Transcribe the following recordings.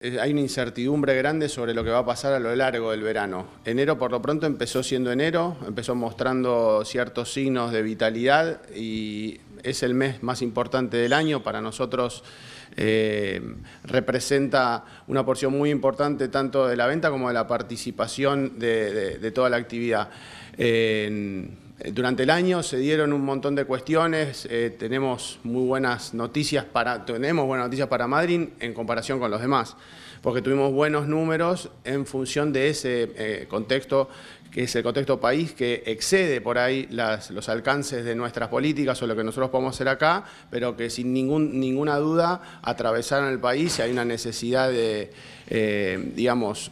Eh, hay una incertidumbre grande sobre lo que va a pasar a lo largo del verano. Enero por lo pronto empezó siendo enero, empezó mostrando ciertos signos de vitalidad y es el mes más importante del año. Para nosotros eh, representa una porción muy importante tanto de la venta como de la participación de, toda la actividad. Eh, durante el año se dieron un montón de cuestiones, eh, tenemos muy buenas noticias para, tenemos buenas noticias para Madrid en comparación con los demás, porque tuvimos buenos números en función de ese eh, contexto, que es el contexto país que excede por ahí los alcances de nuestras políticas o lo que nosotros podemos hacer acá, pero que sin ningún, ninguna duda atravesaron el país y hay una necesidad de, digamos,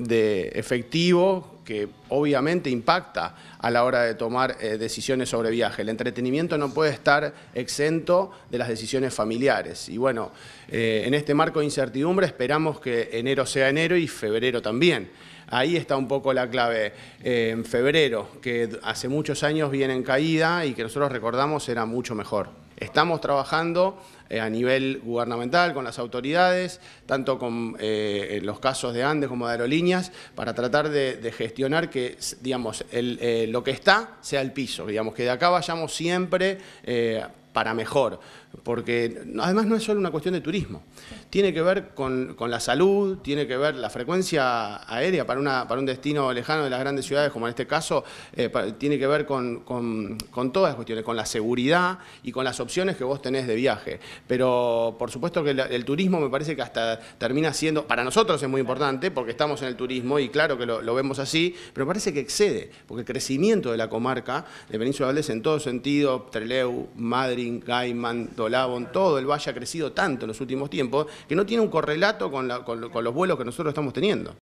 de efectivo que obviamente impacta a la hora de tomar eh, decisiones sobre viaje. El entretenimiento no puede estar exento de las decisiones familiares. Y bueno, eh, en este marco de incertidumbre esperamos que enero sea enero y febrero también. Ahí está un poco la clave. Eh, en febrero, que hace muchos años viene en caída y que nosotros recordamos era mucho mejor. Estamos trabajando eh, a nivel gubernamental con las autoridades, tanto con eh, los casos de Andes como de aerolíneas, para tratar de, gestionar que digamos, eh, lo que está sea el piso, digamos, que de acá vayamos siempre para mejor porque además no es solo una cuestión de turismo, tiene que ver con, la salud, tiene que ver la frecuencia aérea para, una, para un destino lejano de las grandes ciudades, como en este caso, eh, tiene que ver con, todas las cuestiones, con la seguridad y con las opciones que vos tenés de viaje. Pero por supuesto que el, turismo me parece que hasta termina siendo, para nosotros es muy importante, porque estamos en el turismo y claro que lo, vemos así, pero parece que excede, porque el crecimiento de la comarca de Península Valdés en todo sentido, Treleu, Madrid, Gaiman, Egipto, todo el valle ha crecido tanto en los últimos tiempos que no tiene un correlato con, con los vuelos que nosotros estamos teniendo.